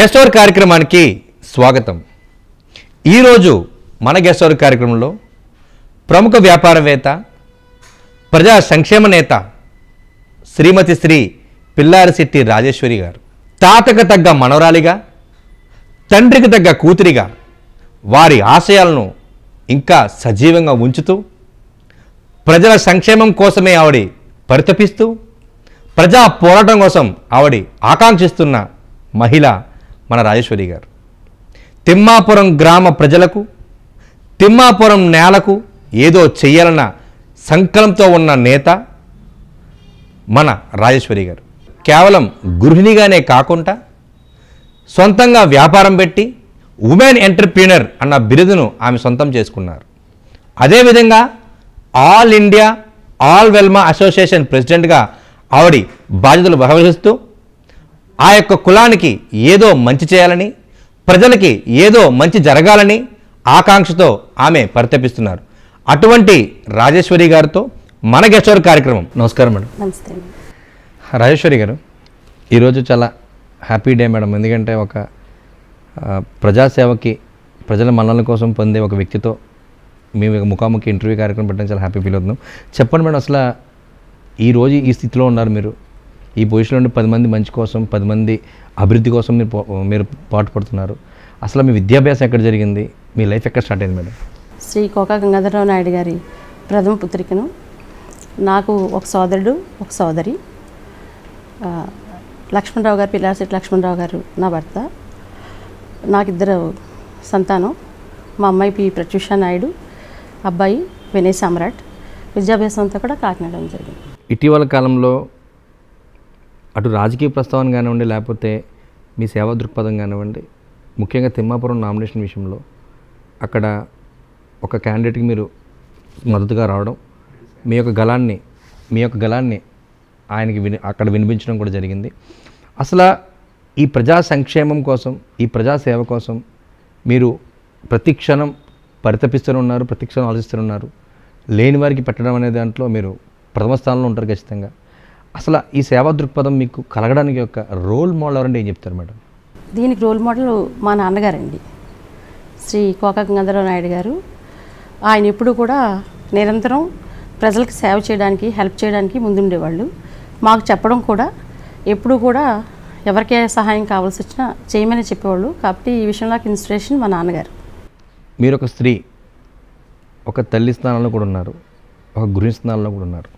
Guest hour కార్యక్రమానికి స్వాగతం ఈరోజు మన గెస్ట్ అవర్ కార్యక్రమంలో ప్రముఖ వ్యాపారవేత్త ప్రజా సంక్షేమ నేత శ్రీమతి శ్రీ పిల్లారిశెట్టి రాజేశ్వరి గారు తాతకు తగ్గ మనవరాలిగా తండ్రికి తగ్గ కూతురిగా వారి ఆశయాలను ఇంకా సజీవంగా ఉంచుతూ ప్రజల సంక్షేమం కోసమే ఆవిడ పరితపిస్తూ ప్రజా పోరాటం కోసం ఆవిడ ఆకాంక్షిస్తున్న మహిళ మన రాజేశ్వరి గారు తిమ్మాపురం గ్రామ ప్రజలకు తిమ్మాపురం నేలకు ఏదో చేయాలన్న సంకల్పంతో ఉన్న నేత మన రాజేశ్వరి గారు కేవలం గృహిణిగానే కాకుండా సొంతంగా వ్యాపారం పెట్టి ఉమెన్ ఎంటర్ప్రీనర్ అన్న బిరుదును ఆమె సొంతం చేసుకున్నారు అదేవిధంగా all India all Velama association ప్రెసిడెంట్గా ఆవిడ బాధ్యతలు వ్యవహరిస్తూ ఆ యొక్క కులానికి ఏదో మంచి చేయాలని ప్రజలకి ఏదో మంచి జరగాలని ఆకాంక్షతో ఆమె పరితపిస్తున్నారు అటువంటి రాజేశ్వరి గారితో మన గెస్టోర్ కార్యక్రమం నమస్కారం మేడం నమస్తే రాజేశ్వరి గారు ఈరోజు చాలా హ్యాపీ డే మేడం ఎందుకంటే ఒక ప్రజాసేవకి ప్రజల మన్నల కోసం పొందే ఒక వ్యక్తితో మేము ముఖాముఖి ఇంటర్వ్యూ కార్యక్రమం పెట్టడం చాలా హ్యాపీ ఫీల్ అవుతున్నాం చెప్పండి మేడం అసలు ఈరోజు ఈ స్థితిలో ఉన్నారు మీరు ఈ పొజిషన్లో ఉండి పది మంది మంచి కోసం పది మంది అభివృద్ధి కోసం మీరు మీరు పాటుపడుతున్నారు అసలు మీ విద్యాభ్యాసం ఎక్కడ జరిగింది మీ లైఫ్ ఎక్కడ స్టార్ట్ అయింది మేడం శ్రీ కోకా గంగాధరరావు నాయుడు గారి ప్రథమ పుత్రికను నాకు ఒక సోదరుడు ఒక సోదరి లక్ష్మణరావు గారు పిల్లాసిటి లక్ష్మణరావు గారు నా భర్త నాకిద్దరు సంతానం మా అమ్మాయి పి ప్రత్యూష నాయుడు అబ్బాయి వినయ్ సమ్రాట్ విద్యాభ్యాసం అంతా కూడా కాకినాడ జరిగింది ఇటీవల కాలంలో అటు రాజకీయ ప్రస్తావన కానివ్వండి లేకపోతే మీ సేవా దృక్పథం కానివ్వండి ముఖ్యంగా తిమ్మాపురం నామినేషన్ విషయంలో అక్కడ ఒక క్యాండిడేట్కి మీరు మద్దతుగా రావడం మీ యొక్క గలాన్ని మీ యొక్క గలాన్ని ఆయనకి విని అక్కడ వినిపించడం కూడా జరిగింది అసలు ఈ ప్రజా సంక్షేమం కోసం ఈ ప్రజాసేవ కోసం మీరు ప్రతి క్షణం పరితపిస్తూనే ప్రతి క్షణం ఉన్నారు లేని వారికి పెట్టడం అనే దాంట్లో మీరు ప్రథమ స్థానంలో ఉంటారు ఖచ్చితంగా అసలు ఈ సేవా దృక్పథం మీకు కలగడానికి ఒక రోల్ మోడల్ అంటే ఏం చెప్తారు మేడం దీనికి రోల్ మోడల్ మా నాన్నగారండి శ్రీ కోక గంగాధరరావు నాయుడు గారు ఆయన ఎప్పుడు కూడా నిరంతరం ప్రజలకు సేవ చేయడానికి హెల్ప్ చేయడానికి ముందుండేవాళ్ళు మాకు చెప్పడం కూడా ఎప్పుడు కూడా ఎవరికే సహాయం కావాల్సి వచ్చినా చేయమని చెప్పేవాళ్ళు కాబట్టి ఈ విషయంలో నాకు ఇన్స్పిరేషన్ మా నాన్నగారు మీరు ఒక స్త్రీ ఒక తల్లి స్థానంలో కూడా ఉన్నారు ఒక గృహ స్థానంలో కూడా ఉన్నారు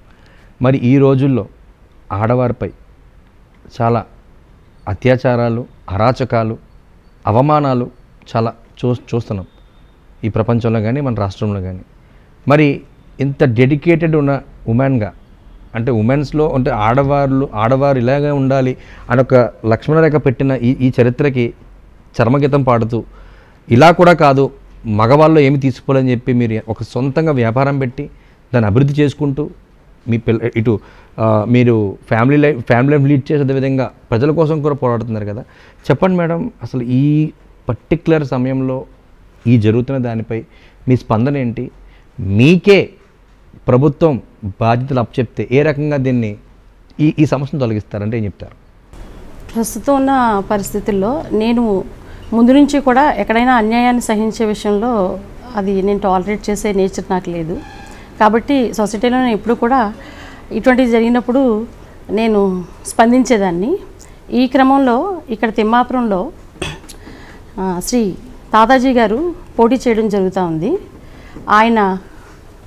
మరి ఈ రోజుల్లో ఆడవారిపై చాలా అత్యాచారాలు అరాచకాలు అవమానాలు చాలా చూ చూస్తున్నాం ఈ ప్రపంచంలో కానీ మన రాష్ట్రంలో కానీ మరి ఇంత డెడికేటెడ్ ఉన్న ఉమెన్గా అంటే ఉమెన్స్లో అంటే ఆడవాళ్ళు ఆడవారు ఇలాగే ఉండాలి ఒక లక్ష్మణరేఖ పెట్టిన ఈ ఈ చరిత్రకి చర్మగీతం పాడుతూ ఇలా కూడా కాదు మగవాళ్ళు ఏమి తీసుకోవాలని చెప్పి మీరు ఒక సొంతంగా వ్యాపారం పెట్టి దాన్ని అభివృద్ధి చేసుకుంటూ మీ పిల్ల ఇటు మీరు family life family life lead చేసే విధంగా ప్రజల కోసం కూడా పోరాడుతున్నారు కదా చెప్పండి మేడం అసలు ఈ పర్టిక్యులర్ సమయంలో ఈ జరుగుతున్న దానిపై మీ స్పందన ఏంటి మీకే ప్రభుత్వం బాధ్యతలు అప్పచెప్తే ఏ రకంగా దీన్ని ఈ ఈ సమస్యను తొలగిస్తారంటే ఏం చెప్తారు ప్రస్తుతం ఉన్న పరిస్థితుల్లో నేను ముందు నుంచి కూడా ఎక్కడైనా అన్యాయాన్ని సహించే విషయంలో అది నేను టాలరేట్ చేసే నేచర్ నాకు లేదు కాబట్టి సొసైటీలో ఎప్పుడు కూడా ఇటువంటివి జరిగినప్పుడు నేను స్పందించేదాన్ని ఈ క్రమంలో ఇక్కడ తిమ్మాపురంలో శ్రీ తాతాజీ గారు పోటీ చేయడం జరుగుతూ ఉంది ఆయన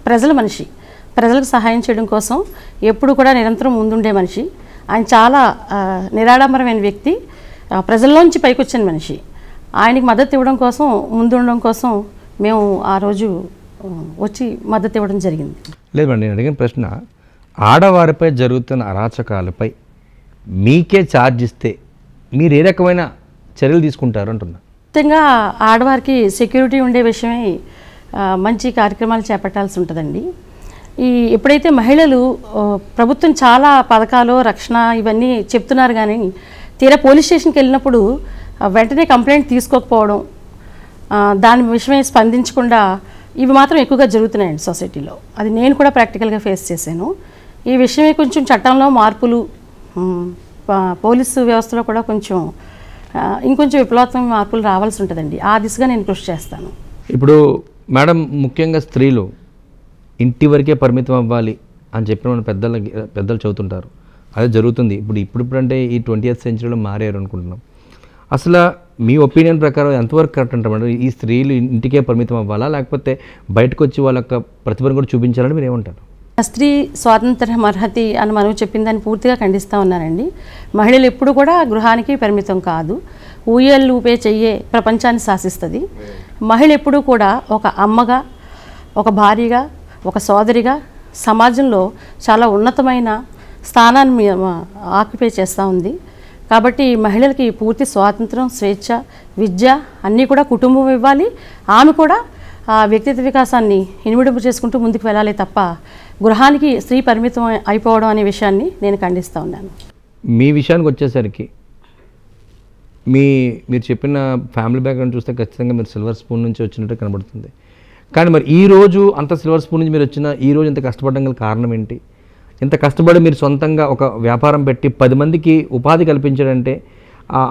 ప్రజల మనిషి ప్రజలకు సహాయం చేయడం కోసం ఎప్పుడు కూడా నిరంతరం ముందుండే మనిషి ఆయన చాలా నిరాడంబరమైన వ్యక్తి ప్రజల్లోంచి పైకొచ్చిన మనిషి ఆయనకి మద్దతు ఇవ్వడం కోసం ముందుండడం కోసం మేము ఆ రోజు వచ్చి మద్దతు ఇవ్వడం జరిగింది లేదు నేను అడిగిన ప్రశ్న ఆడవారిపై జరుగుతున్న అరాచకాలపై మీకే ఛార్జ్ ఇస్తే మీరు ఏ రకమైన చర్యలు తీసుకుంటారు అంటున్నా ముఖ్యంగా ఆడవారికి సెక్యూరిటీ ఉండే విషయమే మంచి కార్యక్రమాలు చేపట్టాల్సి ఉంటుందండి ఈ ఎప్పుడైతే మహిళలు ప్రభుత్వం చాలా పథకాలు రక్షణ ఇవన్నీ చెప్తున్నారు కానీ తీరా పోలీస్ స్టేషన్కి వెళ్ళినప్పుడు వెంటనే కంప్లైంట్ తీసుకోకపోవడం దాని విషయమే స్పందించకుండా ఇవి మాత్రం ఎక్కువగా జరుగుతున్నాయండి సొసైటీలో అది నేను కూడా ప్రాక్టికల్గా ఫేస్ చేశాను ఈ విషయమే కొంచెం చట్టంలో మార్పులు పోలీసు వ్యవస్థలో కూడా కొంచెం ఇంకొంచెం విప్లవాత్మక మార్పులు రావాల్సి ఉంటుందండి ఆ దిశగా నేను కృషి చేస్తాను ఇప్పుడు మేడం ముఖ్యంగా స్త్రీలు ఇంటి వరకే పరిమితం అవ్వాలి అని చెప్పి మన పెద్దల పెద్దలు చదువుతుంటారు అదే జరుగుతుంది ఇప్పుడు ఇప్పుడు ఇప్పుడంటే ఈ ట్వంటీ సెంచరీలో మారారు అనుకుంటున్నాం అసలు మీ ఒపీనియన్ ప్రకారం ఎంతవరకు కరెక్ట్ అంటారు ఈ స్త్రీలు ఇంటికే పరిమితం అవ్వాలా లేకపోతే బయటకు వచ్చి వాళ్ళ యొక్క ప్రతిభను కూడా చూపించాలని మీరు ఏమంటారు స్త్రీ స్వాతంత్ర అర్హతి అని మనం దాన్ని పూర్తిగా ఖండిస్తూ ఉన్నానండి మహిళలు ఎప్పుడు కూడా గృహానికి పరిమితం కాదు ఊయలు ఊపే చెయ్యే ప్రపంచాన్ని శాసిస్తుంది మహిళ ఎప్పుడు కూడా ఒక అమ్మగా ఒక భార్యగా ఒక సోదరిగా సమాజంలో చాలా ఉన్నతమైన స్థానాన్ని ఆక్యుపై చేస్తూ ఉంది కాబట్టి ఈ మహిళలకి పూర్తి స్వాతంత్రం స్వేచ్ఛ విద్య అన్నీ కూడా కుటుంబం ఇవ్వాలి ఆమె కూడా ఆ వ్యక్తిత్వ వికాసాన్ని ఇనిమిడింపు చేసుకుంటూ ముందుకు వెళ్ళాలి తప్ప గృహానికి స్త్రీ పరిమితం అయిపోవడం అనే విషయాన్ని నేను ఖండిస్తూ ఉన్నాను మీ విషయానికి వచ్చేసరికి మీ మీరు చెప్పిన ఫ్యామిలీ బ్యాక్గ్రౌండ్ చూస్తే ఖచ్చితంగా మీరు సిల్వర్ స్పూన్ నుంచి వచ్చినట్టు కనబడుతుంది కానీ మరి ఈరోజు అంత సిల్వర్ స్పూన్ నుంచి మీరు వచ్చిన ఈరోజు ఇంత కష్టపడడం కారణం ఏంటి ఇంత కష్టపడి మీరు సొంతంగా ఒక వ్యాపారం పెట్టి పది మందికి ఉపాధి కల్పించడంటే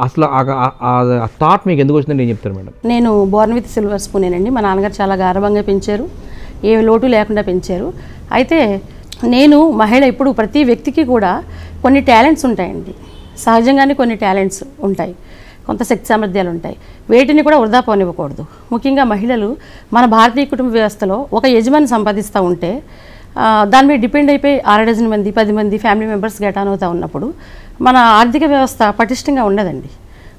అసలు థాట్ మీకు ఎందుకు వచ్చిందని నేను చెప్తాను మేడం నేను బోర్న్ విత్ సిల్వర్ స్పూనేనండి మా నాన్నగారు చాలా గారవంగా పెంచారు ఏ లోటు లేకుండా పెంచారు అయితే నేను మహిళ ఇప్పుడు ప్రతి వ్యక్తికి కూడా కొన్ని టాలెంట్స్ ఉంటాయండి సహజంగానే కొన్ని టాలెంట్స్ ఉంటాయి కొంత శక్తి సామర్థ్యాలు ఉంటాయి వేటిని కూడా వృధా పోనివ్వకూడదు ముఖ్యంగా మహిళలు మన భారతీయ కుటుంబ వ్యవస్థలో ఒక యజమాని సంపాదిస్తూ ఉంటే దాని మీద డిపెండ్ అయిపోయి ఆరు డజన్ మంది పది మంది ఫ్యామిలీ మెంబర్స్ గటాన్ అవుతా ఉన్నప్పుడు మన ఆర్థిక వ్యవస్థ పటిష్టంగా ఉండదండి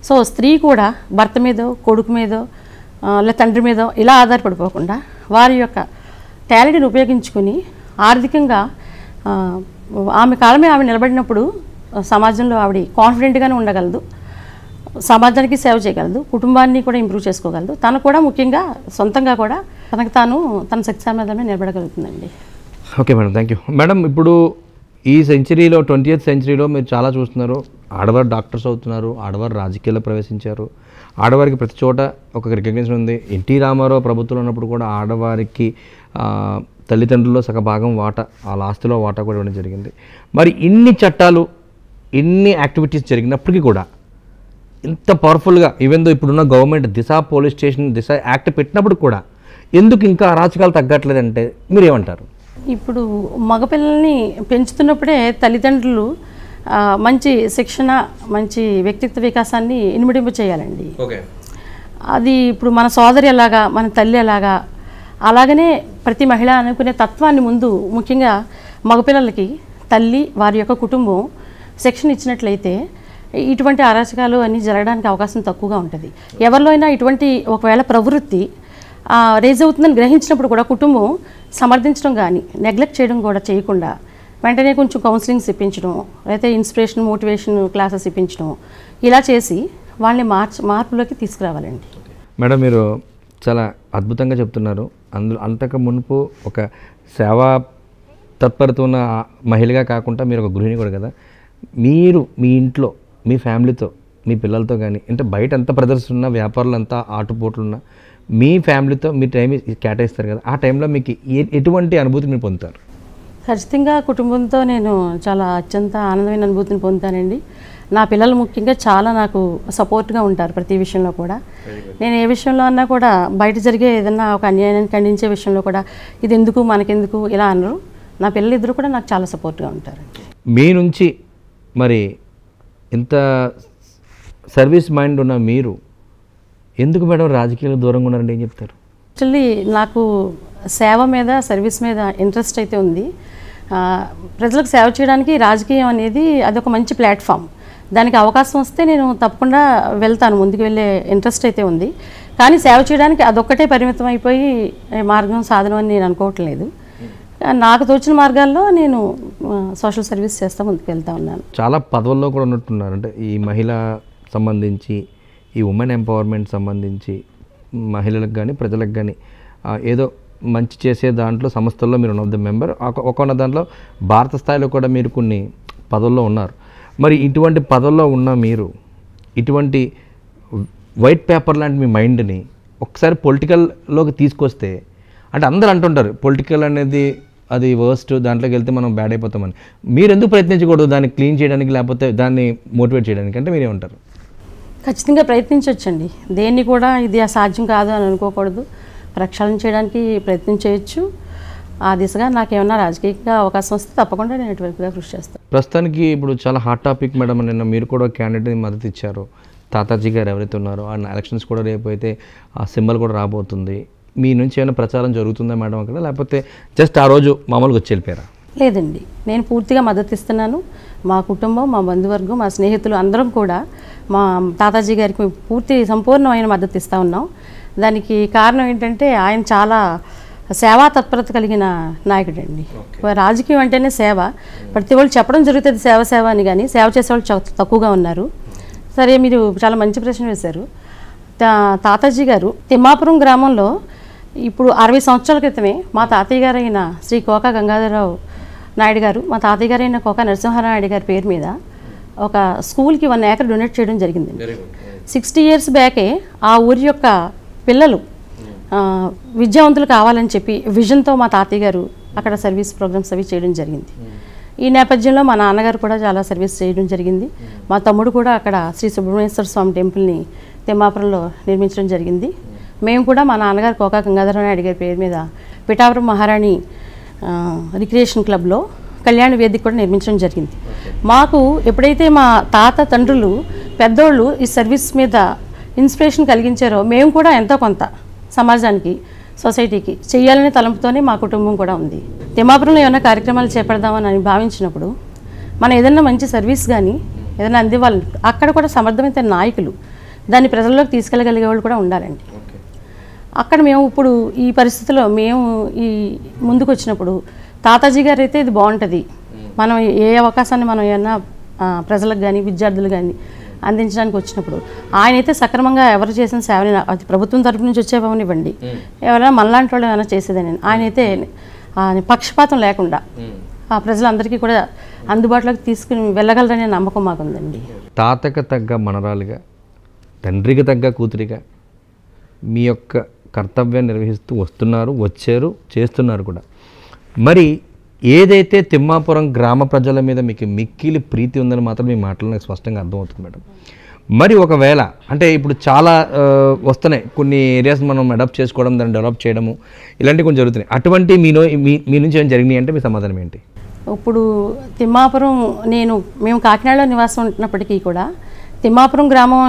సో స్త్రీ కూడా భర్త మీదో కొడుకు మీదో లేదా తండ్రి మీదో ఇలా ఆధారపడిపోకుండా వారి యొక్క టాలెంట్ని ఉపయోగించుకుని ఆర్థికంగా ఆమె కాలమే ఆమె నిలబడినప్పుడు సమాజంలో ఆవిడ కాన్ఫిడెంట్గానే ఉండగలదు సమాజానికి సేవ చేయగలదు కుటుంబాన్ని కూడా ఇంప్రూవ్ చేసుకోగలదు తను కూడా ముఖ్యంగా సొంతంగా కూడా తనకు తాను తన శక్తి మీద నిలబడగలుగుతుందండి okay madam thank you madam ఇప్పుడు ఈ సెంచరీలో ట్వంటీ ఎయిత్ సెంచరీలో మీరు చాలా చూస్తున్నారు ఆడవారు డాక్టర్స్ అవుతున్నారు ఆడవారు రాజకీయాల్లో ప్రవేశించారు ఆడవారికి ప్రతి చోట ఒక రికగ్నిషన్ ఉంది ఎన్టీ రామారావు ప్రభుత్వంలో ఉన్నప్పుడు కూడా ఆడవారికి తల్లిదండ్రుల్లో సగ భాగం వాటా ఆ లాస్ట్లో వాటా కూడా ఇవ్వడం జరిగింది మరి ఇన్ని చట్టాలు ఇన్ని యాక్టివిటీస్ జరిగినప్పటికీ కూడా ఇంత పవర్ఫుల్గా ఈవెన్ దో ఇప్పుడున్న government Disha police station Disha act పెట్టినప్పుడు కూడా ఎందుకు ఇంకా అరాచకాలు తగ్గట్లేదంటే మీరేమంటారు ఇప్పుడు మగపిల్లల్ని పెంచుతున్నప్పుడే తల్లిదండ్రులు మంచి శిక్షణ మంచి వ్యక్తిత్వ వికాసాన్ని ఇనుమడింపు చేయాలండి అది ఇప్పుడు మన సోదరి ఎలాగా మన తల్లి ఎలాగా అలాగనే ప్రతి మహిళ అనుకునే తత్వాన్ని ముందు ముఖ్యంగా మగపిల్లలకి తల్లి వారి యొక్క కుటుంబం శిక్షణ ఇచ్చినట్లయితే ఇటువంటి అరాచకాలు అన్నీ జరగడానికి అవకాశం తక్కువగా ఉంటుంది ఎవరిలో అయినా ఇటువంటి ఒకవేళ ప్రవృత్తి రేజ్ అవుతుందని గ్రహించినప్పుడు కూడా కుటుంబం సమర్థించడం కానీ నెగ్లెక్ట్ చేయడం కూడా చేయకుండా వెంటనే కొంచెం కౌన్సిలింగ్స్ ఇప్పించడం లేకపోతే ఇన్స్పిరేషన్ మోటివేషన్ క్లాసెస్ ఇప్పించడం ఇలా చేసి వాళ్ళని మార్చి మార్పులోకి తీసుకురావాలండి మేడం మీరు చాలా అద్భుతంగా చెప్తున్నారు అందులో అంతకు మునుపు ఒక సేవా తత్పరత ఉన్న మహిళగా కాకుండా మీరు ఒక గృహిణి కూడా కదా మీరు మీ ఇంట్లో మీ ఫ్యామిలీతో మీ పిల్లలతో కానీ అంటే బయట ఎంత ప్రదర్శన ఉన్నా వ్యాపారులు అంతా ఆటుపోట్లున్నా మీ ఫ్యామిలీతో మీ టైం కేటాయిస్తారు కదా ఆ టైంలో మీకు ఎటువంటి అనుభూతి మీరు పొందుతారు ఖచ్చితంగా కుటుంబంతో నేను చాలా అత్యంత ఆనందమైన అనుభూతిని పొందుతానండి నా పిల్లలు ముఖ్యంగా చాలా నాకు సపోర్ట్గా ఉంటారు ప్రతి విషయంలో కూడా నేను ఏ విషయంలో అన్నా కూడా బయట జరిగే ఏదన్నా ఒక అన్యాయాన్ని ఖండించే విషయంలో కూడా ఇది ఎందుకు మనకెందుకు ఇలా అనరు నా పిల్లలు ఇద్దరు కూడా నాకు చాలా సపోర్ట్గా ఉంటారు మీ నుంచి మరి ఇంత సర్వీస్ మైండ్ ఉన్న మీరు ఎందుకు మేడం రాజకీయాలు దూరంగా ఉన్నారండి ఏం చెప్తారు యాక్చువల్లీ నాకు సేవ మీద సర్వీస్ మీద ఇంట్రెస్ట్ అయితే ఉంది ప్రజలకు సేవ చేయడానికి రాజకీయం అనేది అదొక మంచి ప్లాట్ఫామ్ దానికి అవకాశం వస్తే నేను తప్పకుండా వెళ్తాను ముందుకు వెళ్ళే ఇంట్రెస్ట్ అయితే ఉంది కానీ సేవ చేయడానికి అదొక్కటే పరిమితం అయిపోయి మార్గం సాధనం అని నేను అనుకోవట్లేదు నాకు తోచిన మార్గాల్లో నేను సోషల్ సర్వీస్ చేస్తా ముందుకు వెళ్తా ఉన్నాను చాలా పదవుల్లో కూడా ఉన్నట్టున్నారు అంటే ఈ మహిళ సంబంధించి ఈ ఉమెన్ ఎంపవర్మెంట్ సంబంధించి మహిళలకు కానీ ప్రజలకు కానీ ఏదో మంచి చేసే దాంట్లో సంస్థల్లో మీరు వన్ ఆఫ్ ద మెంబర్ ఒక దాంట్లో భారత స్థాయిలో కూడా మీరు కొన్ని పదవుల్లో ఉన్నారు మరి ఇటువంటి పదవుల్లో ఉన్న మీరు ఇటువంటి వైట్ పేపర్ లాంటి మీ మైండ్ని ఒకసారి పొలిటికల్లోకి తీసుకొస్తే అంటే అందరు అంటుంటారు పొలిటికల్ అనేది అది వర్స్ట్ దాంట్లోకి వెళ్తే మనం బ్యాడ్ అయిపోతామని మీరు ఎందుకు ప్రయత్నించకూడదు దాన్ని క్లీన్ చేయడానికి లేకపోతే దాన్ని మోటివేట్ చేయడానికి అంటే మీరేమంటారు ఖచ్చితంగా ప్రయత్నించవచ్చండి దేన్ని కూడా ఇది అసాధ్యం కాదు అని అనుకోకూడదు ప్రక్షాళన చేయడానికి ప్రయత్నం చేయొచ్చు ఆ దిశగా నాకేమన్నా రాజకీయంగా అవకాశం వస్తే తప్పకుండా నేను ఇటువైపుగా కృషి చేస్తాను ప్రస్తుతానికి ఇప్పుడు చాలా హాట్ టాపిక్ మేడం నిన్న మీరు కూడా క్యాండిడేట్ మద్దతు ఇచ్చారు తాతాజీ గారు ఎవరైతే ఉన్నారో ఆ ఎలక్షన్స్ కూడా రేపు అయితే ఆ సింబల్ కూడా రాబోతుంది మీ నుంచి ఏమైనా ప్రచారం జరుగుతుందా మేడం అక్కడ లేకపోతే జస్ట్ ఆ రోజు మామూలుగా వచ్చి వెళ్ళిపోయారా లేదండి నేను పూర్తిగా మద్దతు ఇస్తున్నాను మా కుటుంబం మా బంధువర్గం మా స్నేహితులు అందరం కూడా మా తాతాజీ గారికి మేము పూర్తి సంపూర్ణమైన మద్దతు ఇస్తూ ఉన్నాం దానికి కారణం ఏంటంటే ఆయన చాలా సేవా తత్పరత కలిగిన నాయకుడు అండి రాజకీయం అంటేనే సేవ ప్రతి వాళ్ళు చెప్పడం జరుగుతుంది సేవ సేవ అని కానీ సేవ చేసేవాళ్ళు తక్కువగా ఉన్నారు సరే మీరు చాలా మంచి ప్రశ్న వేశారు తాతాజీ గారు తిమ్మాపురం గ్రామంలో ఇప్పుడు అరవై సంవత్సరాల క్రితమే మా తాతయ్య గారైన శ్రీ కోకా గంగాధరరావు నాయుడు గారు మా తాతయ్య గారు అయిన ఒక నరసింహారాయుడు గారి పేరు మీద ఒక స్కూల్కి వన్ ఏకర్ డొనేట్ చేయడం జరిగింది hmm. సిక్స్టీ ఇయర్స్ బ్యాకే ఆ ఊరి యొక్క పిల్లలు విద్యావంతులు కావాలని చెప్పి విజన్తో మా తాతయ్య గారు అక్కడ సర్వీస్ ప్రోగ్రామ్స్ అవి చేయడం జరిగింది hmm. ఈ నేపథ్యంలో మా నాన్నగారు కూడా చాలా సర్వీస్ చేయడం జరిగింది hmm. మా తమ్ముడు కూడా అక్కడ శ్రీ సుబ్రహ్మణ్యేశ్వర స్వామి టెంపుల్ని తిమ్మాపురంలో నిర్మించడం జరిగింది మేము కూడా మా నాన్నగారు కోకా గంగాధర నాయుడు గారి పేరు మీద పిఠాపురం మహారాణి రిక్రియేషన్ క్లబ్లో కళ్యాణ వేదిక కూడా నిర్మించడం జరిగింది మాకు ఎప్పుడైతే మా తాత తండ్రులు పెద్దోళ్ళు ఈ సర్వీస్ మీద ఇన్స్పిరేషన్ కలిగించారో మేము కూడా ఎంతో కొంత సమాజానికి సొసైటీకి చేయాలనే తలంపుతోనే మా కుటుంబం కూడా ఉంది తిమ్మాపురంలో ఏమైనా కార్యక్రమాలు చేపడదామని అని భావించినప్పుడు మనం ఏదైనా మంచి సర్వీస్ కానీ ఏదైనా అందివ్వాలి అక్కడ కూడా సమర్థమైన నాయకులు దాన్ని ప్రజల్లోకి తీసుకెళ్ళగలిగే వాళ్ళు కూడా ఉండాలండి అక్కడ మేము ఇప్పుడు ఈ పరిస్థితిలో మేము ఈ ముందుకు వచ్చినప్పుడు తాతాజీ గారు అయితే ఇది బాగుంటుంది మనం ఏ అవకాశాన్ని మనం ఏమన్నా ప్రజలకు కానీ విద్యార్థులు కానీ అందించడానికి వచ్చినప్పుడు ఆయన అయితే సక్రమంగా ఎవరు చేసిన సేవని అది ప్రభుత్వం తరపు నుంచి వచ్చేవనివ్వండి ఎవరైనా మనలాంటి వాళ్ళు ఏమైనా చేసేదని ఆయన అయితే పక్షపాతం లేకుండా ఆ ప్రజలందరికీ కూడా అందుబాటులోకి తీసుకుని వెళ్ళగలరనే నమ్మకం మాకుందండి తాతకు తగ్గ మనరాలుగా తండ్రికి తగ్గ కూతురిగా మీ యొక్క కర్తవ్యం నిర్వహిస్తూ వస్తున్నారు వచ్చారు చేస్తున్నారు కూడా మరి ఏదైతే తిమ్మాపురం గ్రామ ప్రజల మీద మీకు మిక్కిలి ప్రీతి ఉందని మాత్రం మీ మాటలు నాకు స్పష్టంగా అర్థమవుతుంది మేడం మరి ఒకవేళ అంటే ఇప్పుడు చాలా వస్తున్నాయి కొన్ని ఏరియాస్ మనం అడాప్ట్ చేసుకోవడం దాన్ని డెవలప్ చేయడము ఇలాంటివి కొంచెం జరుగుతున్నాయి అటువంటి మీ మీ నుంచి ఏం జరిగినాయి అంటే మీ సమాధానం ఏంటి ఇప్పుడు తిమ్మాపురం నేను మేము కాకినాడలో నివాసం ఉంటున్నప్పటికీ కూడా తిమ్మాపురం గ్రామం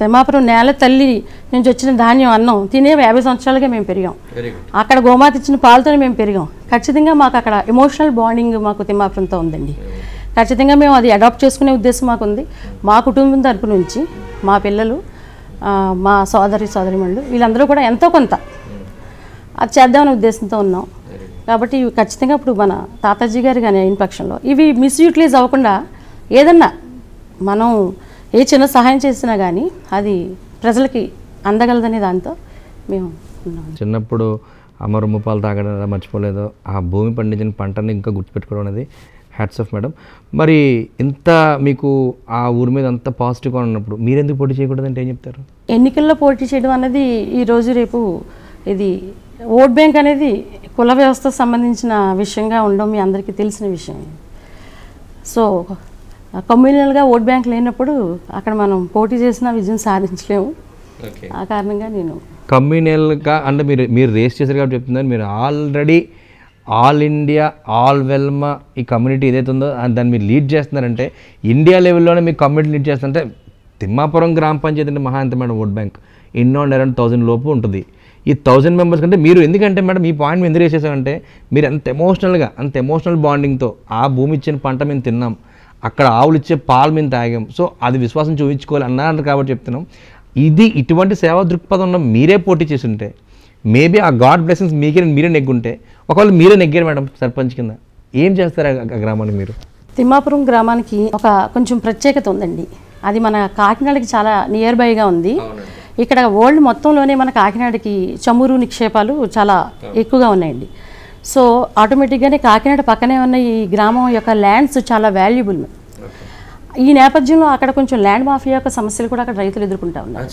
తిమ్మాపురం నేల తల్లి నుంచి వచ్చిన ధాన్యం అన్నం తినే యాభై సంవత్సరాలుగా మేము పెరిగాం అక్కడ గోమాత ఇచ్చిన పాలతోనే మేము పెరిగాం ఖచ్చితంగా మాకు అక్కడ ఎమోషనల్ బాండింగ్ మాకు తిమ్మాపురంతో ఉందండి ఖచ్చితంగా మేము అది అడాప్ట్ చేసుకునే ఉద్దేశం మాకు ఉంది మా కుటుంబం తరపు నుంచి మా పిల్లలు మా సోదరి సోదరిమణులు వీళ్ళందరూ కూడా ఎంతో కొంత అది చేద్దామనే ఉద్దేశంతో ఉన్నాం కాబట్టి ఇవి ఖచ్చితంగా ఇప్పుడు మన తాతాజీ గారు కానీ అయిన పక్షంలో ఇవి మిస్యూటిలైజ్ అవ్వకుండా ఏదన్నా మనం ఏ చిన్న సహాయం చేసినా కానీ అది ప్రజలకి అందగలదనే దాంతో మేము చిన్నప్పుడు అమరు ముప్పాలు తాగడం మర్చిపోలేదు ఆ భూమి పండించిన పంటని ఇంకా గుర్తుపెట్టుకోవడం అనేది హ్యాట్స్ ఆఫ్ మేడం మరి ఇంత మీకు ఆ ఊరి మీద అంత పాజిటివ్గా ఉన్నప్పుడు మీరెందుకు పోటీ చేయకూడదు అంటే ఏం చెప్తారు ఎన్నికల్లో పోటీ చేయడం అనేది ఈరోజు రేపు ఇది ఓట్ బ్యాంక్ అనేది కుల వ్యవస్థకు సంబంధించిన విషయంగా ఉండడం మీ అందరికీ తెలిసిన విషయం సో కమ్యూనల్గా ఓట్ బ్యాంక్ లేనప్పుడు అక్కడ మనం పోటీ చేసిన విజయం సాధించలేము ఆ కారణంగా నేను కమ్యూనల్గా అంటే మీరు మీరు రేస్ చేశారు కాబట్టి చెప్తున్నారు మీరు already all India all Velama ఈ కమ్యూనిటీ ఏదైతే ఉందో దాన్ని మీరు లీడ్ చేస్తున్నారంటే ఇండియా లెవెల్లోనే మీ కమ్యూనిటీ లీడ్ చేస్తారంటే తిమ్మాపురం గ్రామ పంచాయతీ అంటే మహా ఎంత మేడం ఓట్ బ్యాంక్ ఇన్నో అరౌండ్ థౌజండ్ లోపు ఉంటుంది ఈ థౌజండ్ మెంబర్స్ కంటే మీరు ఎందుకంటే మేడం ఈ పాయింట్ మేము ఎందుకు చేసేసామంటే మీరు అంత ఎమోషనల్గా అంత ఎమోషనల్ బాండింగ్తో ఆ భూమి ఇచ్చిన పంట మేము తిన్నాం అక్కడ ఆవులు ఇచ్చే పాలు మేము తాగాం సో అది విశ్వాసం చూపించుకోవాలి అన్నారు కాబట్టి చెప్తున్నాం ఇది ఇటువంటి సేవా దృక్పథంలో మీరే పోటీ చేసి ఉంటే మేబీ ఆ గాడ్ బ్లెస్సింగ్స్ మీకే మీరే నెగ్గుంటే ఒకవేళ మీరే నెగ్గారు మేడం సర్పంచ్ కింద ఏం చేస్తారు ఆ గ్రామానికి మీరు తిమ్మాపురం గ్రామానికి ఒక కొంచెం ప్రత్యేకత ఉందండి అది మన కాకినాడకి చాలా నియర్ బైగా ఉంది ఇక్కడ వరల్డ్ మొత్తంలోనే మన కాకినాడకి చమురు నిక్షేపాలు చాలా ఎక్కువగా ఉన్నాయండి సో ఆటోమేటిక్గానే కాకినాడ పక్కనే ఉన్న ఈ గ్రామం యొక్క ల్యాండ్స్ చాలా వాల్యుబుల్ ఈ నేపథ్యంలో అక్కడ కొంచెం ల్యాండ్ మాఫియా యొక్క సమస్యలు కూడా అక్కడ రైతులు ఎదుర్కొంటా ఉన్నారు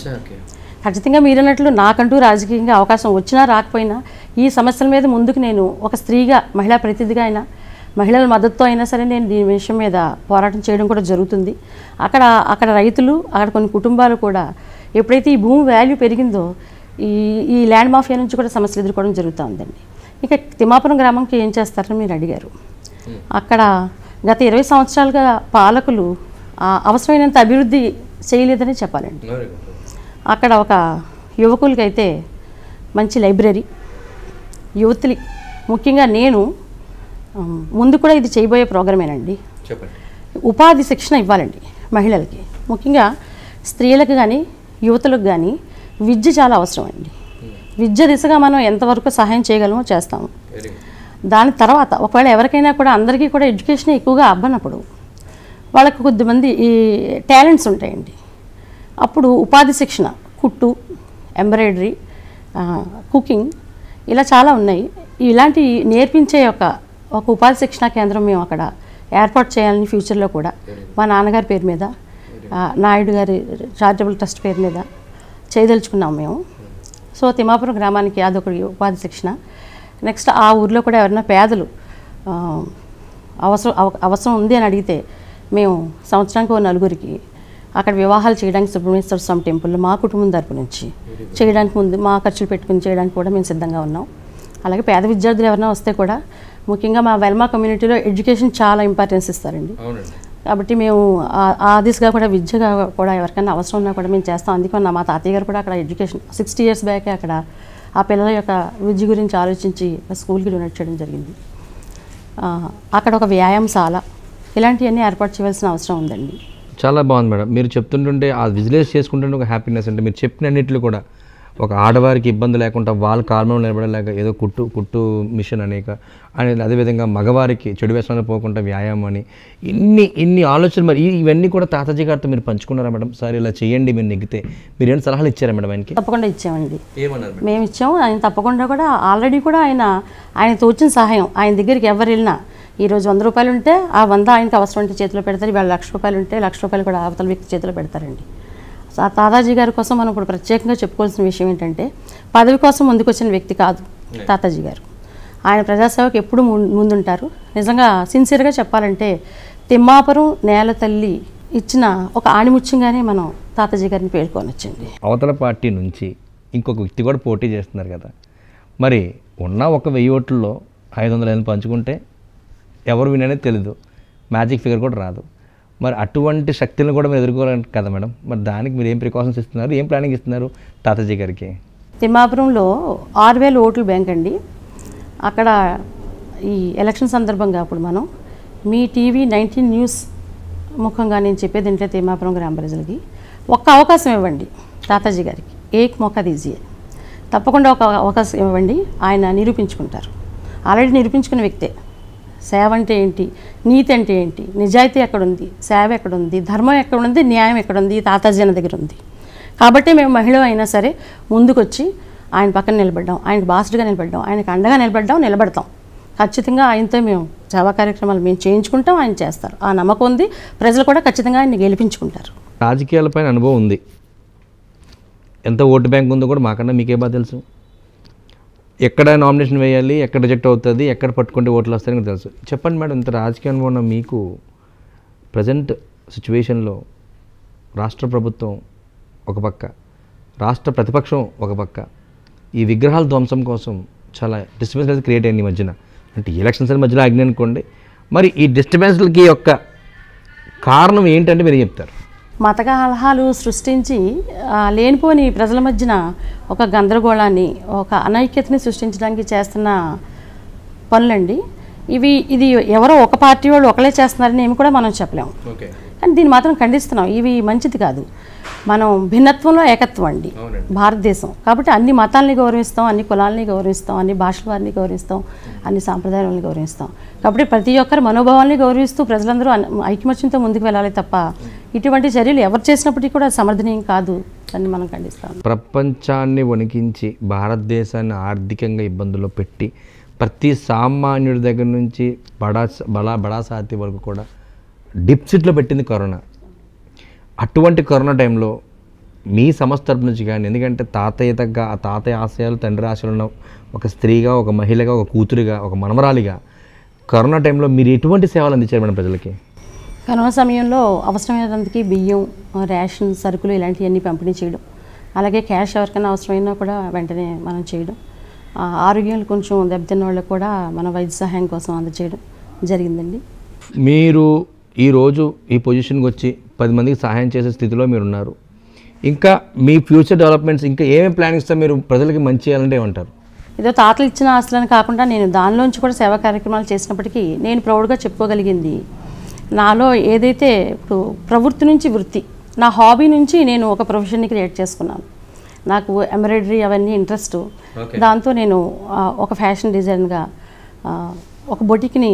ఖచ్చితంగా మీరన్నట్లు నాకంటూ రాజకీయంగా అవకాశం వచ్చినా రాకపోయినా ఈ సమస్యల మీద ముందుకు నేను ఒక స్త్రీగా మహిళా ప్రతినిధిగా అయినా మహిళల మద్దతుతో అయినా సరే నేను దీని విషయం మీద పోరాటం చేయడం కూడా జరుగుతుంది అక్కడ అక్కడ రైతులు అక్కడ కొన్ని కుటుంబాలు కూడా ఎప్పుడైతే ఈ భూమి వాల్యూ పెరిగిందో ఈ ఈ ల్యాండ్ మాఫియా నుంచి కూడా సమస్యలు ఎదుర్కోవడం జరుగుతూ ఉందండి ఇక తిమాపురం గ్రామంకి ఏం చేస్తారని మీరు అడిగారు అక్కడ గత ఇరవై సంవత్సరాలుగా పాలకులు అవసరమైనంత అభివృద్ధి చేయలేదని చెప్పాలండి అక్కడ ఒక యువకులకి అయితే మంచి లైబ్రరీ యువతులి ముఖ్యంగా నేను ముందు కూడా ఇది చేయబోయే ప్రోగ్రామేనండి ఉపాధి శిక్షణ ఇవ్వాలండి మహిళలకి ముఖ్యంగా స్త్రీలకు కానీ యువతలకు కానీ విద్య చాలా అవసరం అండి విద్య దిశగా మనం ఎంతవరకు సహాయం చేయగలమో చేస్తాము దాని తర్వాత ఒకవేళ ఎవరికైనా కూడా అందరికీ కూడా ఎడ్యుకేషన్ ఎక్కువగా అవ్వనప్పుడు వాళ్ళకు కొద్దిమంది ఈ టాలెంట్స్ ఉంటాయండి అప్పుడు ఉపాధి శిక్షణ కుట్టు ఎంబ్రాయిడరీ కుకింగ్ ఇలా చాలా ఉన్నాయి ఇలాంటి నేర్పించే ఒక ఒక ఉపాధి శిక్షణ కేంద్రం మేము అక్కడ ఏర్పాటు చేయాలని ఫ్యూచర్లో కూడా మా నాన్నగారి పేరు మీద నాయుడు గారి చారిటబుల్ ట్రస్ట్ పేరు మీద చేయదలుచుకున్నాము మేము సో తిమాపురం గ్రామానికి అదొక ఉపాధి శిక్షణ నెక్స్ట్ ఆ ఊర్లో కూడా ఎవరైనా పేదలు అవసరం అవసరం ఉంది అని అడిగితే మేము సంవత్సరానికి ఓ నలుగురికి అక్కడ వివాహాలు చేయడానికి సుబ్రహ్మణ్యేశ్వర స్వామి టెంపుల్ మా కుటుంబం తరపు నుంచి చేయడానికి ముందు మా ఖర్చులు పెట్టుకుని చేయడానికి కూడా మేము సిద్ధంగా ఉన్నాం అలాగే పేద విద్యార్థులు ఎవరైనా వస్తే కూడా ముఖ్యంగా మా వెల్మా కమ్యూనిటీలో ఎడ్యుకేషన్ చాలా ఇంపార్టెన్స్ ఇస్తారండి కాబట్టి మేము ఆ దిశగా కూడా విద్యగా కూడా ఎవరికైనా అవసరం ఉన్నా కూడా మేము చేస్తాం అందుకని మా తాతయ్య గారు కూడా అక్కడ ఎడ్యుకేషన్ సిక్స్టీ ఇయర్స్ బ్యాకే అక్కడ ఆ పిల్లల యొక్క విద్య గురించి ఆలోచించి స్కూల్కి డొనేట్ చేయడం జరిగింది అక్కడ ఒక వ్యాయామశాల ఇలాంటివన్నీ ఏర్పాటు చేయాల్సిన అవసరం ఉందండి చాలా బాగుంది మేడం మీరు చెప్తుంటుంటే ఆ విజిలెస్ చేసుకుంటుంటే ఒక హ్యాపీనెస్ అంటే మీరు చెప్పిన అన్నింటిలో కూడా ఒక ఆడవారికి ఇబ్బంది లేకుండా వాళ్ళ కారణం నిలబడలేక ఏదో కుట్టు కుట్టు మిషన్ అనేక అనేది అదేవిధంగా మగవారికి చెడు వేసాలని పోకుండా వ్యాయామం అని ఇన్ని ఇన్ని ఆలోచనలు మరి ఇవన్నీ కూడా తాతాజీ గారితో మీరు పంచుకున్నారా మేడం సార్ ఇలా చేయండి మీరు నెగ్గితే మీరు ఏమైనా సలహాలు ఇచ్చారా మేడం ఆయనకి తప్పకుండా ఇచ్చామండి ఏమన్నారు మేము ఇచ్చాము ఆయన తప్పకుండా కూడా ఆల్రెడీ కూడా ఆయన ఆయన తోచిన సహాయం ఆయన దగ్గరికి ఎవరు వెళ్ళినా ఈరోజు వంద రూపాయలు ఉంటే ఆ వంద ఆయనకి అవసరం ఉంటే చేతిలో పెడతారు ఇవాళ లక్ష రూపాయలు ఉంటే లక్ష రూపాయలు కూడా అవతల వ్యక్తి చేతిలో పెడతారండి తాతాజీ గారి కోసం మనం ఇప్పుడు ప్రత్యేకంగా చెప్పుకోవాల్సిన విషయం ఏంటంటే పదవి కోసం ముందుకొచ్చిన వ్యక్తి కాదు తాతాజీ గారు ఆయన ప్రజాసేవకు ఎప్పుడు ముందుంటారు నిజంగా సిన్సియర్గా చెప్పాలంటే తిమ్మాపురం నేల తల్లి ఇచ్చిన ఒక ఆణిముత్యంగానే మనం తాతాజీ గారిని పేర్కొనొచ్చండి అవతల పార్టీ నుంచి ఇంకొక వ్యక్తి కూడా పోటీ చేస్తున్నారు కదా మరి ఉన్న ఒక వెయ్యి ఓట్లలో ఐదు వందల పంచుకుంటే ఎవరు వినే తెలీదు మ్యాజిక్ ఫిగర్ కూడా రాదు మరి అటువంటి శక్తులను కూడా మీరు ఎదుర్కోవాలంటే కదా మేడం మరి దానికి మీరు ఏం ప్రికాషన్స్ ఇస్తున్నారు ఏం ప్లానింగ్ ఇస్తున్నారు తాతాజీ గారికి తిమ్మాపురంలో వేల ఓట్లు బ్యాంక్ అండి అక్కడ ఈ ఎలక్షన్ సందర్భంగా అప్పుడు మనం మీ టీవీ నైన్టీన్ న్యూస్ ముఖంగా నేను చెప్పేది ఏంటంటే తిమ్మాపురం గ్రామ ప్రజలకి ఒక్క అవకాశం ఇవ్వండి తాతాజీ గారికి ఏక్ మొక్క దీజియే తప్పకుండా ఒక అవకాశం ఇవ్వండి ఆయన నిరూపించుకుంటారు ఆల్రెడీ నిరూపించుకున్న వ్యక్తే సేవ అంటే ఏంటి నీతి అంటే ఏంటి నిజాయితీ ఎక్కడుంది సేవ ఎక్కడుంది ధర్మం ఎక్కడుంది న్యాయం ఎక్కడుంది తాతాజీన దగ్గర ఉంది కాబట్టి మేము మహిళ అయినా సరే ముందుకొచ్చి ఆయన పక్కన నిలబడ్డాం ఆయనకు బాస్డ్గా నిలబడ్డాం ఆయనకు అండగా నిలబడ్డాం నిలబడతాం ఖచ్చితంగా ఆయనతో మేము సేవా కార్యక్రమాలు మేము చేయించుకుంటాం ఆయన చేస్తారు ఆ నమ్మకం ఉంది ప్రజలు కూడా ఖచ్చితంగా ఆయన గెలిపించుకుంటారు రాజకీయాలపైన అనుభవం ఉంది ఎంత ఓటు బ్యాంక్ ఉందో కూడా మాకన్నా మీకే బాగా తెలుసు ఎక్కడ నామినేషన్ వేయాలి ఎక్కడ రిజెక్ట్ అవుతుంది ఎక్కడ పట్టుకుంటే ఓట్లు వస్తాయని తెలుసు చెప్పండి మేడం ఇంత రాజకీయ అనుభవం ఉన్న మీకు ప్రజెంట్ సిచ్యువేషన్లో రాష్ట్ర ప్రభుత్వం ఒక పక్క రాష్ట్ర ప్రతిపక్షం ఒక పక్క ఈ విగ్రహాల ధ్వంసం కోసం చాలా డిస్టర్బెన్స్ అనేది క్రియేట్ అయింది ఈ మధ్యన అంటే ఎలక్షన్స్ అని మధ్యలో ఆగినాయి అనుకోండి మరి ఈ డిస్టర్బెన్స్లకి యొక్క కారణం ఏంటంటే మీరు చెప్తారు మత కలహాలు సృష్టించి లేనిపోని ప్రజల మధ్యన ఒక గందరగోళాన్ని ఒక అనైక్యతని సృష్టించడానికి చేస్తున్న పనులండి ఇవి ఇది ఎవరో ఒక పార్టీ వాళ్ళు ఒకలే చేస్తున్నారని ఏమి కూడా మనం చెప్పలేము కానీ దీన్ని మాత్రం ఖండిస్తున్నాం ఇవి మంచిది కాదు మనం భిన్నత్వంలో ఏకత్వం అండి భారతదేశం కాబట్టి అన్ని మతాలని గౌరవిస్తాం అన్ని కులాలని గౌరవిస్తాం అన్ని భాషల వారిని గౌరవిస్తాం అన్ని సాంప్రదాయాలని గౌరవిస్తాం కాబట్టి ప్రతి ఒక్కరి మనోభావాన్ని గౌరవిస్తూ ప్రజలందరూ ఐక్యమత్యంతో ముందుకు వెళ్ళాలి తప్ప ఇటువంటి చర్యలు ఎవరు చేసినప్పటికీ కూడా సమర్థనీయం కాదు అని మనం ఖండిస్తాం ప్రపంచాన్ని వణికించి భారతదేశాన్ని ఆర్థికంగా ఇబ్బందుల్లో పెట్టి ప్రతి సామాన్యుడి దగ్గర నుంచి బడా బడా బడాసాతి వరకు కూడా డిప్సిట్లో పెట్టింది కరోనా అటువంటి కరోనా టైంలో మీ సంస్థ తరపు నుంచి కానీ ఎందుకంటే తాతయ్య తగ్గ ఆ తాతయ్య ఆశయాలు తండ్రి ఆశయాలు ఉన్న ఒక స్త్రీగా ఒక మహిళగా ఒక కూతురిగా ఒక మనమరాలిగా కరోనా టైంలో మీరు ఎటువంటి సేవలు అందించారు మేడం ప్రజలకి కరోనా సమయంలో అవసరమైనందుకు బియ్యం రేషన్ సరుకులు ఇలాంటివన్నీ పంపిణీ చేయడం అలాగే క్యాష్ ఎవరికైనా అవసరమైనా కూడా వెంటనే మనం చేయడం ఆరోగ్యాలు కొంచెం దెబ్బతిన్న వాళ్ళకు కూడా మన వైద్య సహాయం కోసం అందజేయడం జరిగిందండి మీరు ఈరోజు ఈ పొజిషన్కి వచ్చి పది మందికి సహాయం చేసే స్థితిలో మీరు ఉన్నారు ఇంకా మీ ఫ్యూచర్ డెవలప్మెంట్స్ ఇంకా ఏమేమి ప్లానింగ్స్తో మీరు ప్రజలకి మంచి చేయాలంటే ఏమంటారు ఏదో తాతలు ఇచ్చిన ఆస్తులను కాకుండా నేను దానిలోంచి కూడా సేవా కార్యక్రమాలు చేసినప్పటికీ నేను ప్రౌడ్గా చెప్పుకోగలిగింది నాలో ఏదైతే ఇప్పుడు ప్రవృత్తి నుంచి వృత్తి నా హాబీ నుంచి నేను ఒక ప్రొఫెషన్ని క్రియేట్ చేసుకున్నాను నాకు ఎంబ్రాయిడరీ అవన్నీ ఇంట్రెస్ట్ దాంతో నేను ఒక ఫ్యాషన్ డిజైన్గా ఒక బొటిక్ని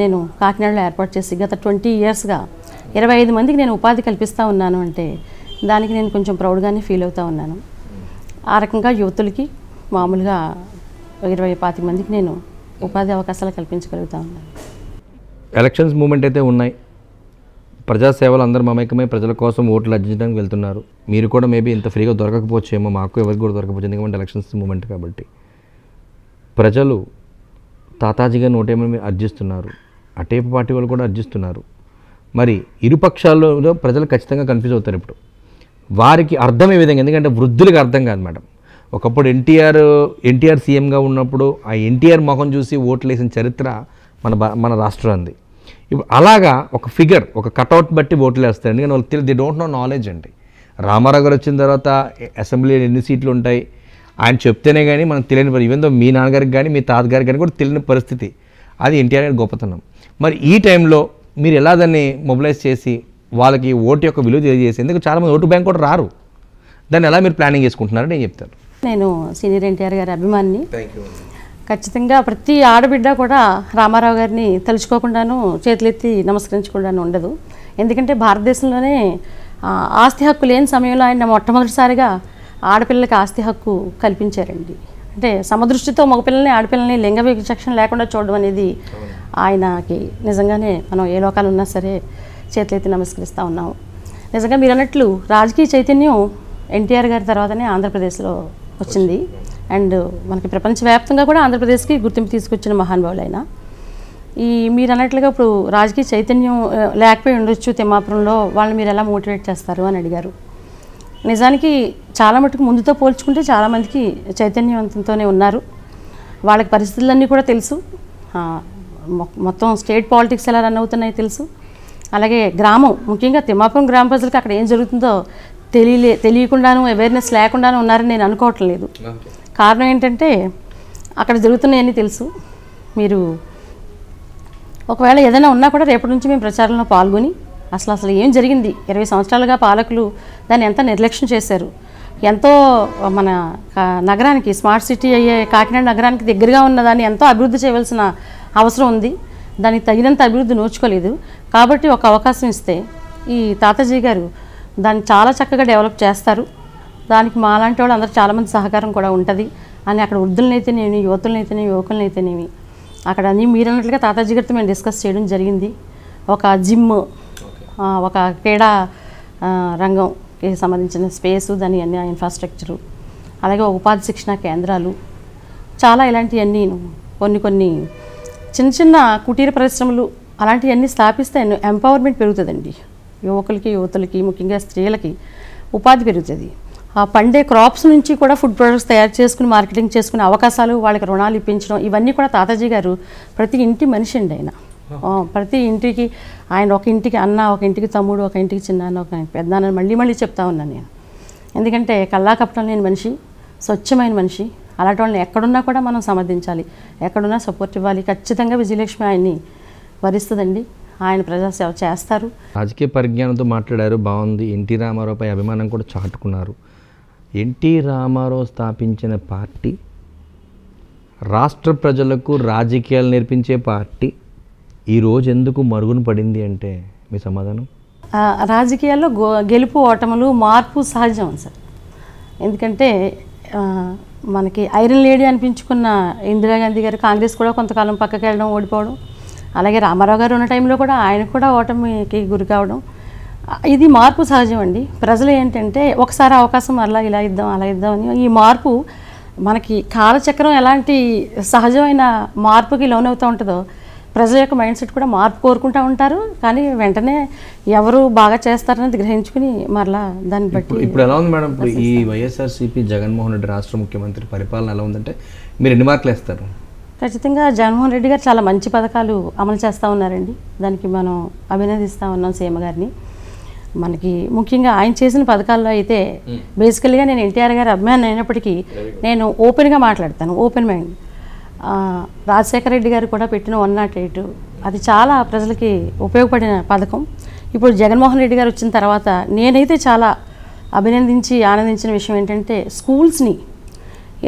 నేను కాకినాడలో ఏర్పాటు చేసి గత ట్వంటీ ఇయర్స్గా ఇరవై ఐదు మందికి నేను ఉపాధి కల్పిస్తూ ఉన్నాను అంటే దానికి నేను కొంచెం ప్రౌడ్గానే ఫీల్ అవుతూ ఉన్నాను ఆ రకంగా యువతులకి మామూలుగా ఇరవై పాతి మందికి నేను ఉపాధి అవకాశాలు కల్పించగలుగుతా ఉన్నాను ఎలక్షన్స్ మూమెంట్ అయితే ఉన్నాయి ప్రజాసేవలు అందరూ మమైకమై ప్రజల కోసం ఓట్లు అర్జించడానికి వెళ్తున్నారు మీరు కూడా మేబీ ఇంత ఫ్రీగా దొరకకపోవచ్చేమో మాకు ఎవరికి కూడా దొరకకపోవచ్చు ఎందుకంటే ఎలక్షన్స్ మూమెంట్ కాబట్టి ప్రజలు తాతాజీగా నోటేమని అర్జిస్తున్నారు అటేపు పార్టీ వాళ్ళు కూడా అర్జిస్తున్నారు మరి ఇరుపక్షాల్లో ప్రజలు ఖచ్చితంగా కన్ఫ్యూజ్ అవుతారు ఇప్పుడు వారికి అర్థం ఏ విధంగా ఎందుకంటే వృద్ధులకు అర్థం కాదు మేడం ఒకప్పుడు ఎన్టీఆర్ ఎన్టీఆర్ సీఎంగా ఉన్నప్పుడు ఆ ఎన్టీఆర్ మొహం చూసి ఓట్లు వేసిన చరిత్ర మన మన రాష్ట్రానికి ఇప్పుడు అలాగా ఒక ఫిగర్ ఒక కటౌట్ బట్టి ఓట్లు వేస్తారు ఎందుకంటే వాళ్ళు దే డోంట్ నో నాలెడ్జ్ అండి రామారావు గారు వచ్చిన తర్వాత అసెంబ్లీలో ఎన్ని సీట్లు ఉంటాయి ఆయన చెప్తేనే కానీ మనకు తెలియని ఈవెన్ దో మీ నాన్నగారికి కానీ మీ తాతగారికి కానీ కూడా తెలియని పరిస్థితి అది ఎన్టీఆర్ గారి గొప్పతనం మరి ఈ టైంలో మీరు ఎలా దాన్ని మొబిలైజ్ చేసి వాళ్ళకి ఓటు యొక్క విలువ తెలియజేసి ఎందుకు చాలామంది ఓటు బ్యాంక్ కూడా రారు దాన్ని ఎలా మీరు ప్లానింగ్ చేసుకుంటున్నారని నేను చెప్తాను నేను సీనియర్ ఎన్టీఆర్ గారి అభిమానిని ఖచ్చితంగా ప్రతి ఆడబిడ్డ కూడా రామారావు గారిని తలుచుకోకుండాను చేతులెత్తి నమస్కరించకుండాను ఉండదు ఎందుకంటే భారతదేశంలోనే ఆస్తి హక్కు లేని సమయంలో ఆయన మొట్టమొదటిసారిగా ఆడపిల్లలకి ఆస్తి హక్కు కల్పించారండి అంటే సమదృష్టితో మగపిల్లల్ని ఆడపిల్లల్ని లింగ విచక్షణ లేకుండా చూడడం అనేది ఆయనకి నిజంగానే మనం ఏ లోకాలు ఉన్నా సరే చేతులెత్తి నమస్కరిస్తూ ఉన్నాము నిజంగా మీరు అన్నట్లు రాజకీయ చైతన్యం ఎన్టీఆర్ గారి తర్వాతనే ఆంధ్రప్రదేశ్లో వచ్చింది అండ్ మనకి ప్రపంచవ్యాప్తంగా కూడా ఆంధ్రప్రదేశ్కి గుర్తింపు తీసుకొచ్చిన మహానుభావులు ఆయన ఈ మీరు అన్నట్లుగా ఇప్పుడు రాజకీయ చైతన్యం లేకపోయి ఉండొచ్చు తిమ్మాపురంలో వాళ్ళు మీరు ఎలా మోటివేట్ చేస్తారు అని అడిగారు నిజానికి చాలా మటుకు ముందుతో పోల్చుకుంటే చాలామందికి చైతన్యవంతంతోనే ఉన్నారు వాళ్ళకి పరిస్థితులన్నీ కూడా తెలుసు మొత్తం స్టేట్ పాలిటిక్స్ ఎలా రన్ అవుతున్నాయో తెలుసు అలాగే గ్రామం ముఖ్యంగా తిమ్మాపురం గ్రామ ప్రజలకు అక్కడ ఏం జరుగుతుందో తెలియలే తెలియకుండాను అవేర్నెస్ లేకుండాను ఉన్నారని నేను అనుకోవటం లేదు కారణం ఏంటంటే అక్కడ జరుగుతున్నాయని తెలుసు మీరు ఒకవేళ ఏదైనా ఉన్నా కూడా రేపటి నుంచి మేము ప్రచారంలో పాల్గొని అసలు అసలు ఏం జరిగింది ఇరవై సంవత్సరాలుగా పాలకులు దాన్ని ఎంత నిర్లక్ష్యం చేశారు ఎంతో మన నగరానికి స్మార్ట్ సిటీ అయ్యే కాకినాడ నగరానికి దగ్గరగా ఉన్న దాన్ని ఎంతో అభివృద్ధి చేయవలసిన అవసరం ఉంది దానికి తగినంత అభివృద్ధి నోచుకోలేదు కాబట్టి ఒక అవకాశం ఇస్తే ఈ తాతాజీ గారు దాన్ని చాలా చక్కగా డెవలప్ చేస్తారు దానికి లాంటి వాళ్ళు అందరూ చాలామంది సహకారం కూడా ఉంటుంది అని అక్కడ వృద్ధులనైతేనేమి యువతులనైతేనేమి యువకులనైతేనేమి అక్కడ అన్నీ మీరు అన్నట్లుగా తాతాజీ గారితో మేము డిస్కస్ చేయడం జరిగింది ఒక జిమ్ ఒక క్రీడా రంగంకి సంబంధించిన స్పేసు దాని అన్ని ఇన్ఫ్రాస్ట్రక్చరు అలాగే ఉపాధి శిక్షణ కేంద్రాలు చాలా ఇలాంటివన్నీ కొన్ని కొన్ని చిన్న చిన్న కుటీర పరిశ్రమలు అలాంటివన్నీ స్థాపిస్తే ఎంపవర్మెంట్ పెరుగుతుందండి యువకులకి యువతలకి ముఖ్యంగా స్త్రీలకి ఉపాధి పెరుగుతుంది ఆ పండే క్రాప్స్ నుంచి కూడా ఫుడ్ ప్రొడక్ట్స్ తయారు చేసుకుని మార్కెటింగ్ చేసుకునే అవకాశాలు వాళ్ళకి రుణాలు ఇప్పించడం ఇవన్నీ కూడా తాతాజీ గారు ప్రతి ఇంటి మనిషి అండి ఆయన ప్రతి ఇంటికి ఆయన ఒక ఇంటికి అన్న ఒక ఇంటికి తమ్ముడు ఒక ఇంటికి చిన్నాన్న ఒక అన్న మళ్ళీ మళ్ళీ చెప్తా ఉన్నాను నేను ఎందుకంటే కల్లాకప్పటం లేని మనిషి స్వచ్ఛమైన మనిషి అలాంటి వాళ్ళని ఎక్కడున్నా కూడా మనం సమర్థించాలి ఎక్కడున్నా సపోర్ట్ ఇవ్వాలి ఖచ్చితంగా విజయలక్ష్మి ఆయన్ని వరిస్తుందండి ఆయన ప్రజాసేవ చేస్తారు రాజకీయ పరిజ్ఞానంతో మాట్లాడారు బాగుంది ఎన్టీ రామారావుపై అభిమానం కూడా చాటుకున్నారు ఎన్టీ రామారావు స్థాపించిన పార్టీ రాష్ట్ర ప్రజలకు రాజకీయాలు నేర్పించే పార్టీ ఈరోజు ఎందుకు మరుగున పడింది అంటే మీ సమాధానం రాజకీయాల్లో గో గెలుపు ఓటములు మార్పు సహజం సార్ ఎందుకంటే మనకి ఐరన్ లేడీ అనిపించుకున్న ఇందిరాగాంధీ గారు కాంగ్రెస్ కూడా కొంతకాలం పక్కకెళ్ళడం ఓడిపోవడం అలాగే రామారావు గారు ఉన్న టైంలో కూడా ఆయన కూడా ఓటమికి గురి కావడం ఇది మార్పు సహజం అండి ప్రజలు ఏంటంటే ఒకసారి అవకాశం అలా ఇలా ఇద్దాం అలా ఇద్దాం అని ఈ మార్పు మనకి కాలచక్రం ఎలాంటి సహజమైన మార్పుకి లోనవుతూ ఉంటుందో ప్రజల యొక్క మైండ్ సెట్ కూడా మార్పు కోరుకుంటూ ఉంటారు కానీ వెంటనే ఎవరు బాగా చేస్తారనేది గ్రహించుకుని మరలా దాన్ని బట్టి ఇప్పుడు ఎలా ఉంది మేడం ఇప్పుడు ఈ వైఎస్ఆర్సీపీ జగన్మోహన్ రెడ్డి రాష్ట్ర ముఖ్యమంత్రి పరిపాలన ఎలా ఉందంటే మీరు ఎన్ని మార్కులు వేస్తారు ఖచ్చితంగా జగన్మోహన్ రెడ్డి గారు చాలా మంచి పథకాలు అమలు చేస్తూ ఉన్నారండి దానికి మనం అభినందిస్తూ ఉన్నాం సీఎం గారిని మనకి ముఖ్యంగా ఆయన చేసిన పథకాల్లో అయితే బేసికల్గా నేను ఎన్టీఆర్ గారి అభిమానం అయినప్పటికీ నేను ఓపెన్గా మాట్లాడతాను ఓపెన్ మైండ్ రాజశేఖర రెడ్డి గారు కూడా పెట్టిన వన్ నాట్ ఎయిట్ అది చాలా ప్రజలకి ఉపయోగపడిన పథకం ఇప్పుడు జగన్మోహన్ రెడ్డి గారు వచ్చిన తర్వాత నేనైతే చాలా అభినందించి ఆనందించిన విషయం ఏంటంటే స్కూల్స్ని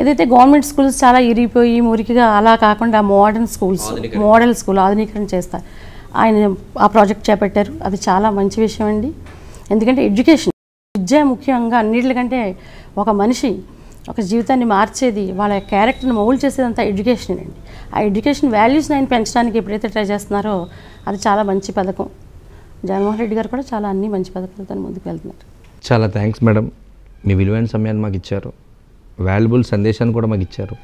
ఏదైతే గవర్నమెంట్ స్కూల్స్ చాలా ఇరిగిపోయి మురికిగా అలా కాకుండా మోడర్న్ స్కూల్స్ మోడల్ స్కూల్ ఆధునీకరణ చేస్తారు ఆయన ఆ ప్రాజెక్ట్ చేపట్టారు అది చాలా మంచి విషయం అండి ఎందుకంటే ఎడ్యుకేషన్ విద్య ముఖ్యంగా అన్నిటికంటే ఒక మనిషి ఒక జీవితాన్ని మార్చేది వాళ్ళ క్యారెక్టర్ని మౌల్ చేసేదంతా ఎడ్యుకేషన్ అండి ఆ ఎడ్యుకేషన్ వాల్యూస్ని ఆయన పెంచడానికి ఎప్పుడైతే ట్రై చేస్తున్నారో అది చాలా మంచి పథకం జగన్మోహన్ రెడ్డి గారు కూడా చాలా అన్ని మంచి పథకాలతో ముందుకు వెళ్తున్నారు చాలా థ్యాంక్స్ మేడం మీ విలువైన సమయాన్ని మాకు ఇచ్చారు వాల్యుబుల్ సందేశాన్ని కూడా మాకు ఇచ్చారు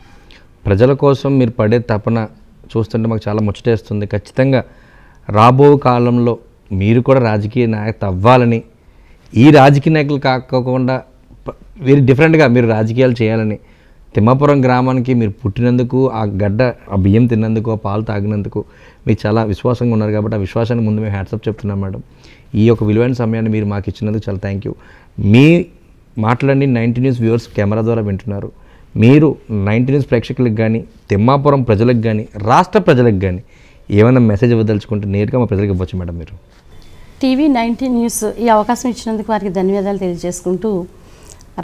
ప్రజల కోసం మీరు పడే తపన చూస్తుంటే మాకు చాలా ముచ్చటేస్తుంది ఖచ్చితంగా రాబో కాలంలో మీరు కూడా రాజకీయ నాయకత అవ్వాలని ఈ రాజకీయ నాయకులు కాకోకుండా వెరీ డిఫరెంట్గా మీరు రాజకీయాలు చేయాలని తిమ్మాపురం గ్రామానికి మీరు పుట్టినందుకు ఆ గడ్డ ఆ బియ్యం తిన్నందుకు ఆ పాలు తాగినందుకు మీరు చాలా విశ్వాసంగా ఉన్నారు కాబట్టి ఆ విశ్వాసాన్ని ముందు మేము హ్యాట్సప్ చెప్తున్నాం మేడం ఈ యొక్క విలువైన సమయాన్ని మీరు మాకు ఇచ్చినందుకు చాలా థ్యాంక్ యూ మీ మాట్లాడి నైన్టీ న్యూస్ వ్యూవర్స్ కెమెరా ద్వారా వింటున్నారు మీరు నైన్టీ న్యూస్ ప్రేక్షకులకు కానీ తిమ్మాపురం ప్రజలకు కానీ రాష్ట్ర ప్రజలకు కానీ ఏమైనా మెసేజ్ ఇవ్వదలుచుకుంటే నేరుగా మా ప్రజలకు ఇవ్వచ్చు మేడం మీరు టీవీ నైన్టీన్ న్యూస్ ఈ అవకాశం ఇచ్చినందుకు వారికి ధన్యవాదాలు తెలియజేసుకుంటూ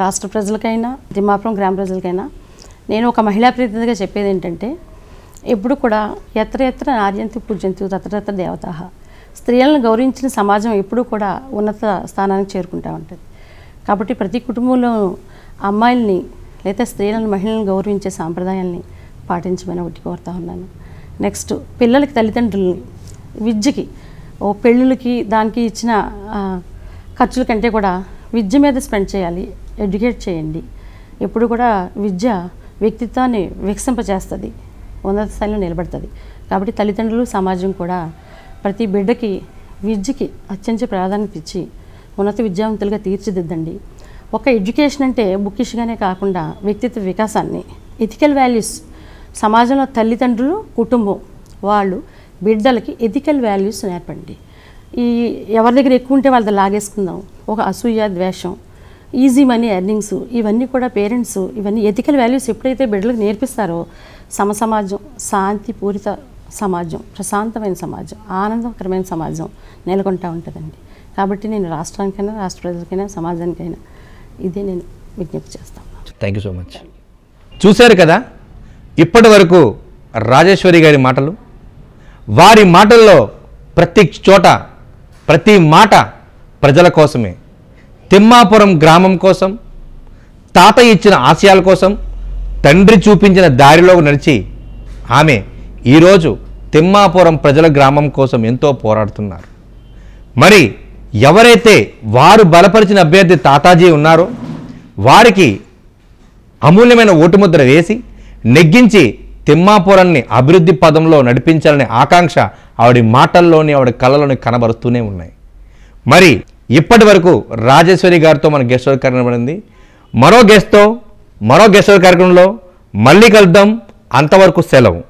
రాష్ట్ర ప్రజలకైనా తిమ్మాపురం గ్రామ ప్రజలకైనా నేను ఒక మహిళా ప్రతినిధిగా చెప్పేది ఏంటంటే ఎప్పుడు కూడా ఎత్ర ఎత్ర నార్యంతి పూజంతి తత్రత్ర దేవతాహ స్త్రీలను గౌరవించిన సమాజం ఎప్పుడూ కూడా ఉన్నత స్థానానికి చేరుకుంటూ ఉంటుంది కాబట్టి ప్రతి కుటుంబంలో అమ్మాయిల్ని లేదా స్త్రీలను మహిళలను గౌరవించే సాంప్రదాయాల్ని పాటించమని ఒకటి కోరుతా ఉన్నాను నెక్స్ట్ పిల్లలకి తల్లిదండ్రులని విద్యకి ఓ పెళ్ళిళ్ళకి దానికి ఇచ్చిన ఖర్చుల కంటే కూడా విద్య మీద స్పెండ్ చేయాలి ఎడ్యుకేట్ చేయండి ఎప్పుడు కూడా విద్య వ్యక్తిత్వాన్ని వికసింపజేస్తుంది ఉన్నత స్థాయిలో నిలబడుతుంది కాబట్టి తల్లిదండ్రులు సమాజం కూడా ప్రతి బిడ్డకి విద్యకి అత్యంత ప్రాధాన్యత ఇచ్చి ఉన్నత విద్యావంతులుగా తీర్చిదిద్దండి ఒక ఎడ్యుకేషన్ అంటే బుక్కిష్గానే కాకుండా వ్యక్తిత్వ వికాసాన్ని ఎథికల్ వాల్యూస్ సమాజంలో తల్లిదండ్రులు కుటుంబం వాళ్ళు బిడ్డలకి ఎథికల్ వాల్యూస్ నేర్పండి ఈ ఎవరి దగ్గర ఎక్కువ ఉంటే వాళ్ళది లాగేసుకుందాం ఒక అసూయ ద్వేషం ఈజీ మనీ ఎర్నింగ్స్ ఇవన్నీ కూడా పేరెంట్స్ ఇవన్నీ ఎథికల్ వాల్యూస్ ఎప్పుడైతే బిడ్డలకు నేర్పిస్తారో సమాజం శాంతి పూరిత సమాజం ప్రశాంతమైన సమాజం ఆనందకరమైన సమాజం నెలకొంటూ ఉంటుందండి కాబట్టి నేను రాష్ట్రానికైనా రాష్ట్ర ప్రజలకైనా సమాజానికైనా ఇదే నేను విజ్ఞప్తి చేస్తాను థ్యాంక్ యూ సో మచ్ చూశారు కదా ఇప్పటి వరకు రాజేశ్వరి గారి మాటలు వారి మాటల్లో ప్రతి చోట ప్రతి మాట ప్రజల కోసమే తిమ్మాపురం గ్రామం కోసం తాత ఇచ్చిన ఆశయాల కోసం తండ్రి చూపించిన దారిలో నడిచి ఆమె ఈరోజు తిమ్మాపురం ప్రజల గ్రామం కోసం ఎంతో పోరాడుతున్నారు మరి ఎవరైతే వారు బలపరిచిన అభ్యర్థి తాతాజీ ఉన్నారో వారికి అమూల్యమైన ఓటు ముద్ర వేసి నెగ్గించి తిమ్మాపురాన్ని అభివృద్ధి పదంలో నడిపించాలనే ఆకాంక్ష ఆవిడ మాటల్లోని ఆవిడ కళలోని కనబరుస్తూనే ఉన్నాయి మరి ఇప్పటి వరకు రాజేశ్వరి గారితో మన గెస్ట్ వర్క్ కనబడింది మరో గెస్ట్తో మరో గెస్ట్ వర్క్ కార్యక్రమంలో మళ్ళీ కలుద్దాం అంతవరకు సెలవు